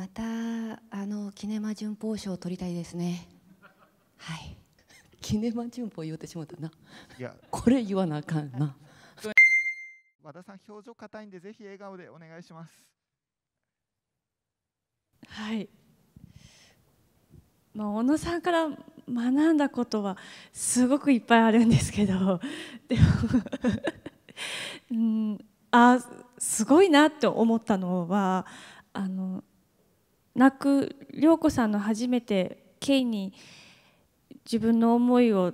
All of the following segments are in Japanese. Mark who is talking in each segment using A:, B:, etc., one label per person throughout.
A: またあのキネマ旬報賞を取りたいですねはい キネマ旬報言うてしまったないや これ言わなあかんな
B: 和田さん表情硬いんでぜひ笑顔でお願いします
C: はいまあ、小野さんから学んだことはすごくいっぱいあるんですけどでもうんあすごいなって思ったのはあの泣く涼子さんの初めて K に自分の思いを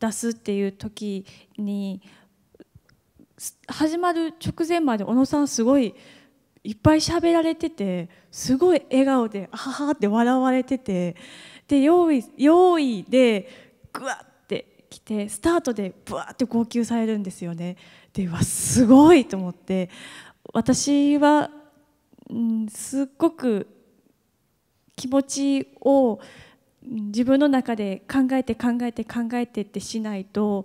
C: 出すっていう時に始まる直前まで小野さんすごいいっぱい喋られててすごい笑顔で「はは」って笑われててで用意用意でグワッて来てスタートでぶわって号泣されるんですよね。でわすごいと思って私は、うん、すっごく気持ちを自分の中で考えて考えて考えてってしないと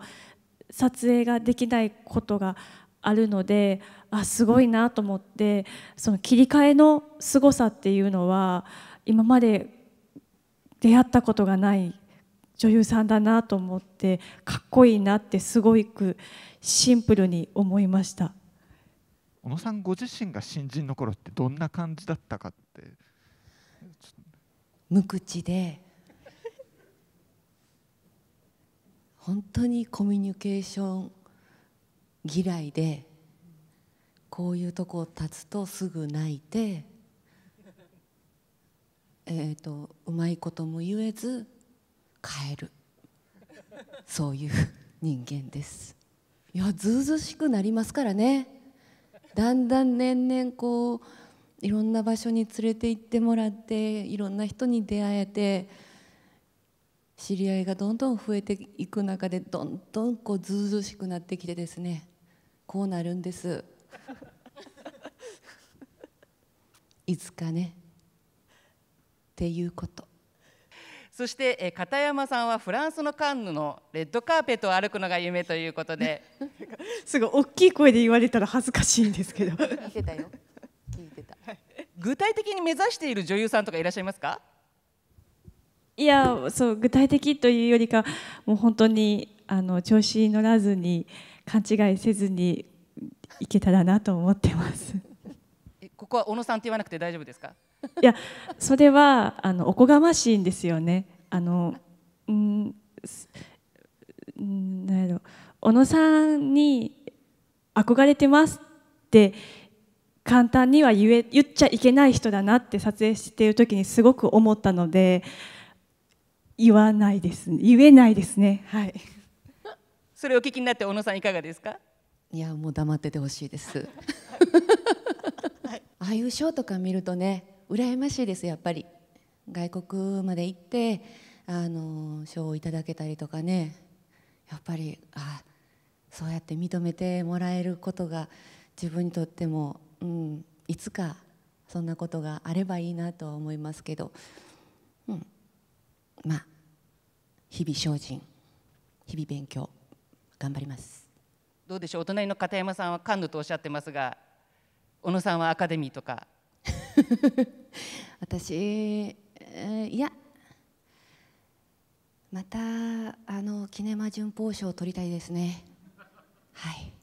C: 撮影ができないことがあるのであすごいなと思ってその切り替えのすごさっていうのは今まで出会ったことがない女優さんだなと思ってかっこいいなってすごくシンプルに思いました
A: 小野さんご自身が新人の頃ってどんな感じだったかって無口で本当にコミュニケーション嫌いでこういうとこ立つとすぐ泣いて、えーと、うまいことも言えず変えるそういう人間ですいやずうずしくなりますからねだんだん年々こういろんな場所に連れて行ってもらっていろんな人に出会えて知り合いがどんどん増えていく中でどんどんこうずうずしくなってきてですねこうなるんです いつか
B: ねっていうことそして片山さんはフランスのカンヌのレッドカーペットを歩くのが夢ということで すごい大
C: きい声で言われたら恥ずかしいんですけど
B: 聞けたよ具体的に目指している女優さんとかいらっしゃいますか
C: いやそう具体的というよりかもう本当にあの調子に乗らずに勘違いせずにいけたらなと思ってます。
B: ここは小野さんって言わなくて大丈夫ですか？
C: いやそれはあのおこがましいんですよね。あのうんなんやろ小野さんに憧れてますって。簡単には言え言っちゃいけない人だなって撮影している時にすごく思ったので言わないです
A: 言えないですね
B: はい それをお聞きになって小野さんいかがですかいや
A: もう黙っててほしいです
B: はい、ああいうショーとか見るとね
A: 羨ましいですやっぱり外国まで行ってあの賞をいただけたりとかねやっぱりあそうやって認めてもらえることが自分にとってもうん、いつかそんなことがあればいいなとは思いますけど、うん、
B: まあ日々精進日々勉強頑張りますどうでしょうお隣の片山さんはカンヌとおっしゃってますが小野さんはアカデミーとか
A: 私、えー、いやまたあのキネマ旬報賞を取りたいですねは
B: い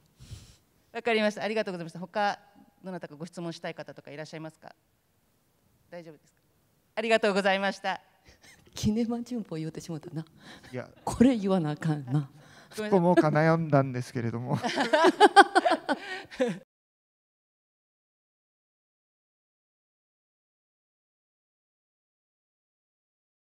B: わかりましたありがとうございました他どなたかご質問したい方とかいらっしゃいますか大丈夫ですかありがとうございました
A: キネマ旬報言うてしまったないやこれ言わなあかんなそこもか悩んだんですけれども